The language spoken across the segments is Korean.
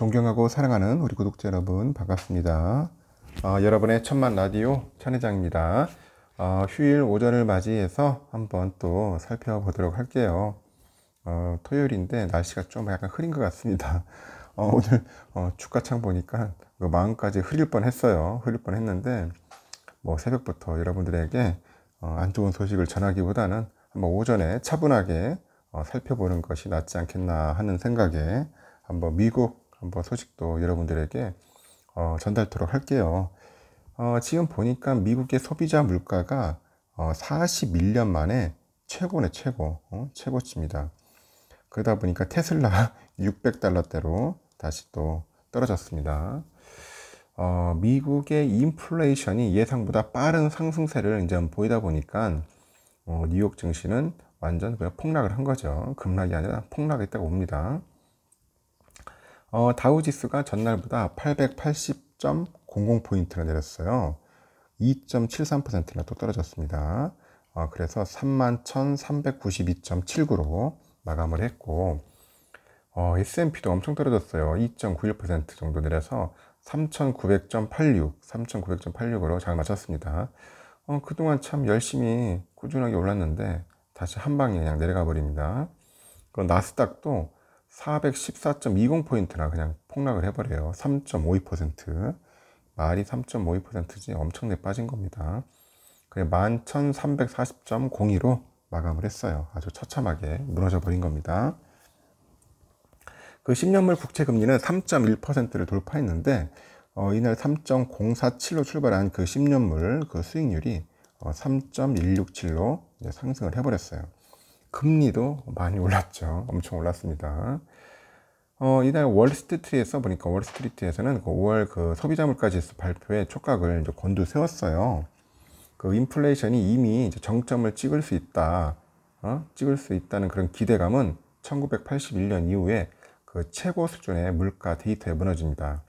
존경하고 사랑하는 우리 구독자 여러분 반갑습니다. 아, 여러분의 천만 라디오 천회장입니다. 아, 휴일 오전을 맞이해서 한번 또 살펴보도록 할게요. 어, 토요일인데 날씨가 좀 약간 흐린 것 같습니다. 어, 오늘 어, 축가창 보니까 뭐 마음까지 흐릴 뻔했어요. 흐릴 뻔했는데 뭐 새벽부터 여러분들에게 어, 안 좋은 소식을 전하기보다는 한번 오전에 차분하게 어, 살펴보는 것이 낫지 않겠나 하는 생각에 한번 미국 한번 소식도 여러분들에게 어, 전달토록 할게요. 어, 지금 보니까 미국의 소비자 물가가 어, 41년 만에 최고네 최고 어? 최고치입니다. 그러다 보니까 테슬라 600달러대로 다시 또 떨어졌습니다. 어, 미국의 인플레이션이 예상보다 빠른 상승세를 이제 보이다 보니까 어, 뉴욕 증시는 완전 그냥 폭락을 한 거죠. 급락이 아니라 폭락했다고 봅니다. 어, 다우지수가 전날보다 880.00포인트나 내렸어요. 2.73%나 또 떨어졌습니다. 어, 그래서 31,392.79로 마감을 했고 어, S&P도 엄청 떨어졌어요. 2.91% 정도 내려서 3,900.86, 3,900.86으로 잘 마쳤습니다. 어, 그동안 참 열심히 꾸준하게 올랐는데 다시 한 방에 그냥 내려가 버립니다. 그 나스닥도 414.20포인트나 그냥 폭락을 해버려요. 3.52%. 말이 3.52%지 엄청나게 빠진 겁니다. 그래 11,340.02로 마감을 했어요. 아주 처참하게 무너져 버린 겁니다. 그 10년물 국채 금리는 3.1%를 돌파했는데 어, 이날 3.047로 출발한 그 10년물 그 수익률이 어, 3.167로 상승을 해버렸어요. 금리도 많이 올랐죠. 엄청 올랐습니다. 어, 이날 월스트리트에서 보니까 월스트리트에서는 그 5월 그 소비자 물가 지수 발표에 촉각을 이제 곤두 세웠어요. 그 인플레이션이 이미 이제 정점을 찍을 수 있다. 어? 찍을 수 있다는 그런 기대감은 1981년 이후에 그 최고 수준의 물가 데이터에 무너집니다.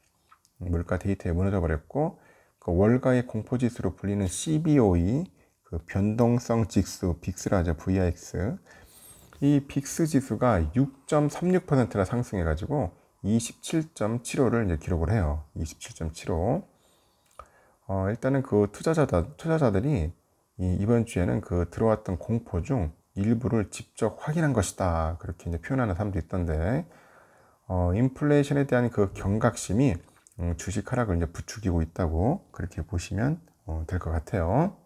물가 데이터에 무너져 버렸고 그 월가의 공포 지수로 불리는 CBOE 그 변동성 지수 빅스라자 VIX 이 빅스 지수가 6.36%나 상승해가지고 27.75를 이제 기록을 해요. 27.75. 어, 일단은 그 투자자다, 투자자들이 이, 번 주에는 그 들어왔던 공포 중 일부를 직접 확인한 것이다. 그렇게 이제 표현하는 사람도 있던데, 어, 인플레이션에 대한 그 경각심이 음, 주식 하락을 이제 부추기고 있다고 그렇게 보시면 어, 될것 같아요.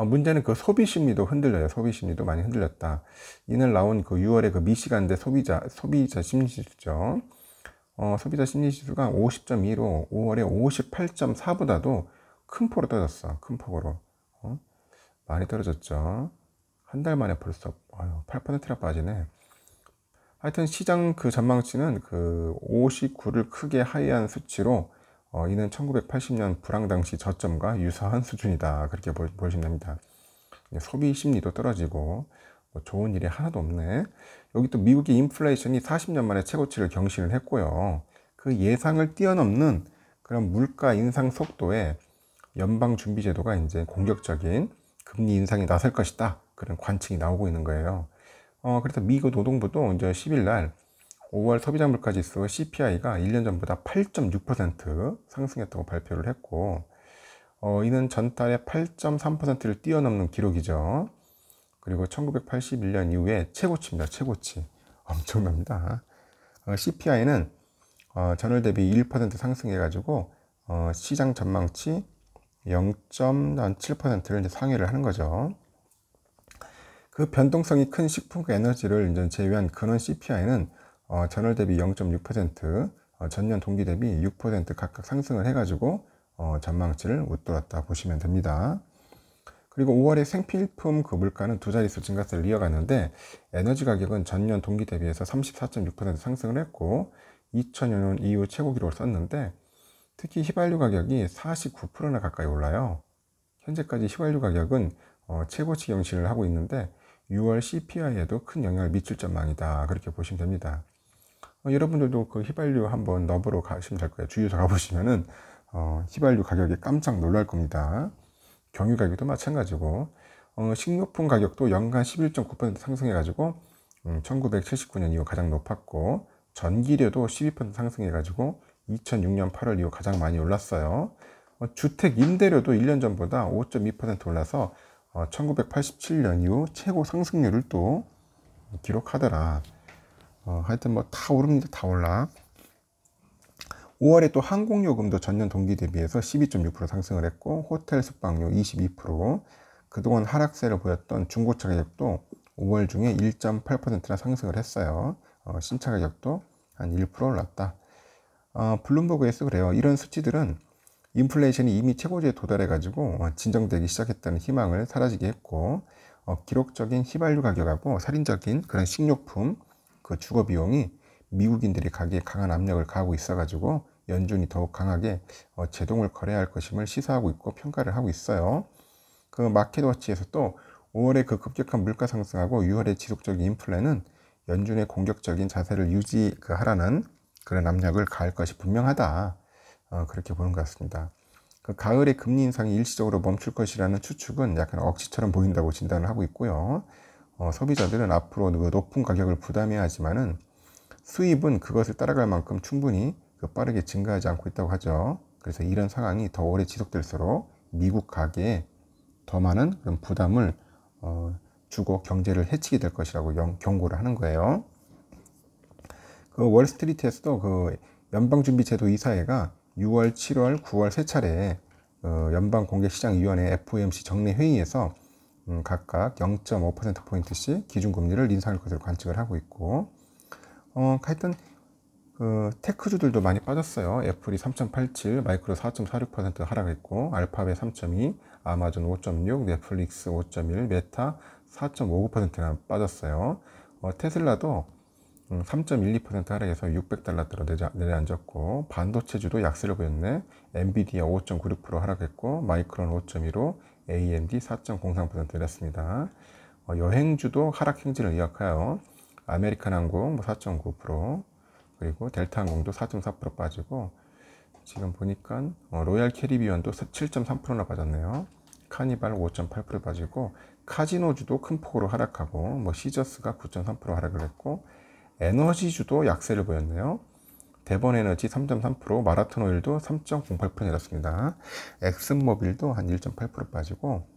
어, 문제는 그 소비 심리도 흔들려요. 소비 심리도 많이 흔들렸다. 이날 나온 그 6월에 그 미시간대 소비자 소비자 심리 지수죠. 어, 소비자 심리 지수가 50.2로 5월에 58.4보다도 큰 폭으로 떨어졌어. 큰 폭으로. 어? 많이 떨어졌죠. 한 달 만에 벌써 아유, 8%나 빠지네. 하여튼 시장 그 전망치는 그 59를 크게 하이한 수치로 어, 이는 1980년 불황 당시 저점과 유사한 수준이다. 그렇게 보, 시면 됩니다. 소비 심리도 떨어지고 뭐 좋은 일이 하나도 없네. 여기 또 미국의 인플레이션이 40년 만에 최고치를 경신을 했고요. 그 예상을 뛰어넘는 그런 물가 인상 속도에 연방 준비 제도가 이제 공격적인 금리 인상이 나설 것이다. 그런 관측이 나오고 있는 거예요. 어, 그래서 미국 노동부도 이제 10일 날 5월 소비자물가지수 CPI가 1년 전보다 8.6% 상승했다고 발표를 했고 어, 이는 전달의 8.3%를 뛰어넘는 기록이죠. 그리고 1981년 이후에 최고치입니다. 최고치. 엄청납니다. 어, CPI는 어, 전월 대비 1% 상승해가지고 어, 시장 전망치 0.7%를 이제 상회를 하는 거죠. 그 변동성이 큰 식품과 그 에너지를 이제 제외한 근원 CPI는 어, 전월 대비 0.6%, 어, 전년 동기 대비 6% 각각 상승을 해가지고 어, 전망치를 웃돌았다 보시면 됩니다. 그리고 5월에 생필품 그 물가는 두 자릿수 증가세를 이어갔는데 에너지 가격은 전년 동기 대비해서 34.6% 상승을 했고 2000년 이후 최고 기록을 썼는데 특히 휘발유 가격이 49%나 가까이 올라요. 현재까지 휘발유 가격은 어, 최고치 경신을 하고 있는데 6월 CPI에도 큰 영향을 미칠 전망이다. 그렇게 보시면 됩니다. 어, 여러분들도 그 휘발유 한번 넣어보러 가시면 될 거예요. 주유소 가보시면은 어, 휘발유 가격이 깜짝 놀랄 겁니다. 경유 가격도 마찬가지고 어, 식료품 가격도 연간 11.9% 상승해가지고 음, 1979년 이후 가장 높았고 전기료도 12% 상승해가지고 2006년 8월 이후 가장 많이 올랐어요. 어, 주택 임대료도 1년 전보다 5.2% 올라서 어, 1987년 이후 최고 상승률을 또 기록하더라. 어, 하여튼 뭐 다 오릅니다. 다 올라. 5월에 또 항공요금도 전년 동기 대비해서 12.6% 상승을 했고 호텔 숙박료 22% 그동안 하락세를 보였던 중고차 가격도 5월 중에 1.8%나 상승을 했어요. 어, 신차 가격도 한 1% 올랐다. 어, 블룸버그에서 그래요. 이런 수치들은 인플레이션이 이미 최고지에 도달해가지고 진정되기 시작했다는 희망을 사라지게 했고 어, 기록적인 휘발유 가격하고 살인적인 그런 식료품 그 주거 비용이 미국인들이 가기에 강한 압력을 가하고 있어가지고 연준이 더욱 강하게 어, 제동을 거래야 할 것임을 시사하고 있고 평가를 하고 있어요. 그 마켓워치에서 또5월에그 급격한 물가 상승하고 6월에 지속적인 인플레는 연준의 공격적인 자세를 유지하라는 그 그런 압력을 가할 것이 분명하다. 어, 그렇게 보는 것 같습니다. 그 가을에 금리 인상이 일시적으로 멈출 것이라는 추측은 약간 억지처럼 보인다고 진단을 하고 있고요. 어, 소비자들은 앞으로 그 높은 가격을 부담해야 하지만은 수입은 그것을 따라갈 만큼 충분히 그 빠르게 증가하지 않고 있다고 하죠. 그래서 이런 상황이 더 오래 지속될수록 미국 가계에 더 많은 그런 부담을 어, 주고 경제를 해치게 될 것이라고 영, 경고를 하는 거예요. 그 월스트리트에서도 그 연방준비제도 이사회가 6월, 7월, 9월 세 차례 어, 연방공개시장위원회 FOMC 정례 회의에서 음, 각각 0.5%포인트씩 기준금리를 인상할 것으로 관측을 하고 있고 어, 하여튼 그 테크주들도 많이 빠졌어요. 애플이 3.87, 마이크로 4.46% 하락했고 알파벳 3.2, 아마존 5.6, 넷플릭스 5.1, 메타 4.59%나 빠졌어요. 어, 테슬라도 3.12% 음, 하락해서 600달러대로 내 내려앉았고 반도체주도 약세를 보였네. 엔비디아 5.96% 하락했고 마이크론 5.15, AMD 4 0 3렸습니다 어, 여행주도 하락 행진을 이어하여 아메리칸항공 뭐4.9% 그리고 델타항공도 4.4% 빠지고 지금 보니까 어, 로얄 캐리비언도 7.3%나 빠졌네요. 카니발 5.8% 빠지고 카지노주도 큰 폭으로 하락하고 뭐 시저스가 9.3% 하락을 했고 에너지주도 약세를 보였네요. 대본 에너지 3.3%, 마라톤 오일도 3.08% 내렸습니다. 엑슨모빌도 한 1.8% 빠지고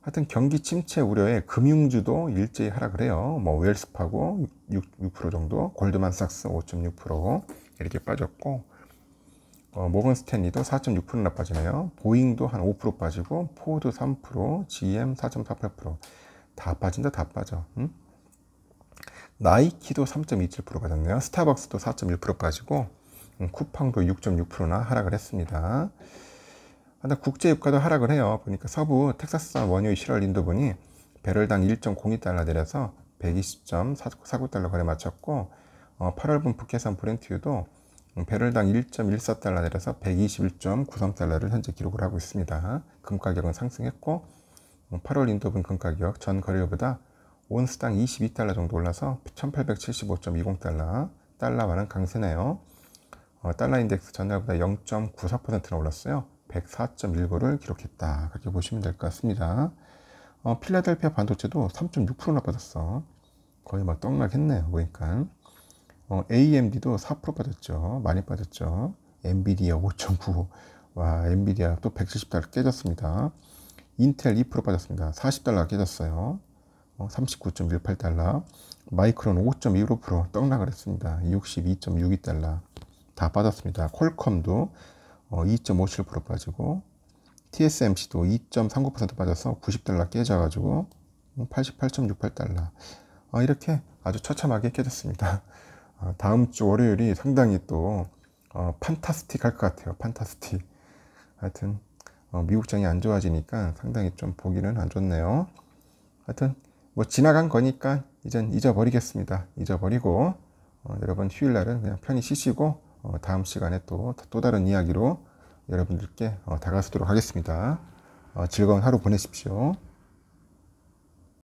하여튼 경기 침체 우려에 금융주도 일제히 하락을 해요. 뭐 웰스파고 6%, 6% 정도, 골드만삭스 5.6% 이렇게 빠졌고 어, 모건 스탠리도 4.6%나 빠지네요. 보잉도 한 5% 빠지고 포드 3%, GM 4.48%다 빠진다 다 빠져. 응? 음? 나이키도 3.27%가졌네요 스타벅스도 4.1% 빠지고 음, 쿠팡도 6.6%나 하락을 했습니다. 근데 국제 유가도 하락을 해요. 보니까 서부 텍사스산 원유의 7월 인도 분이 배럴당 1.02달러 내려서 120.49달러 거래 마쳤고 8월분 어, 북해산 브렌트유도 음, 배럴당 1.14달러 내려서 121.93달러를 현재 기록을 하고 있습니다. 금 가격은 상승했고 8월 음, 인도분 금 가격 전 거래일보다 온스당 22달러 정도 올라서 1875.20달러, 달러와는 강세네요. 어, 달러 인덱스 전날보다 0.94%나 올랐어요. 104.19를 기록했다. 그렇게 보시면 될 것 같습니다. 어, 필라델피아 반도체도 3.6%나 빠졌어. 거의 막 뭐 떡락했네요. 보니까. 어, AMD도 4% 빠졌죠. 많이 빠졌죠. 엔비디아 5.95. 와, 엔비디아 또 170달러 깨졌습니다. 인텔 2% 빠졌습니다. 40달러 깨졌어요. 39.18달러, 어, 마이크론 5.25% 떡락을 했습니다. 62.62달러 다 빠졌습니다. 콜컴도 2.57% 어, 빠지고 TSMC도 2.39% 빠져서 90달러 깨져가지고 88.68달러 음, 어, 이렇게 아주 처참하게 깨졌습니다. 다음 주 월요일이 상당히 또 판타스틱 할 것 같아요. 판타스틱. 하여튼 미국장이 안 좋아지니까 상당히 좀 보기는 안 좋네요. 하여튼 뭐 지나간 거니까 이젠 잊어버리겠습니다. 잊어버리고 어, 여러분 휴일날은 그냥 편히 쉬시고 어, 다음 시간에 또또 또 다른 이야기로 여러분들께 어, 다가서도록 하겠습니다. 어, 즐거운 하루 보내십시오.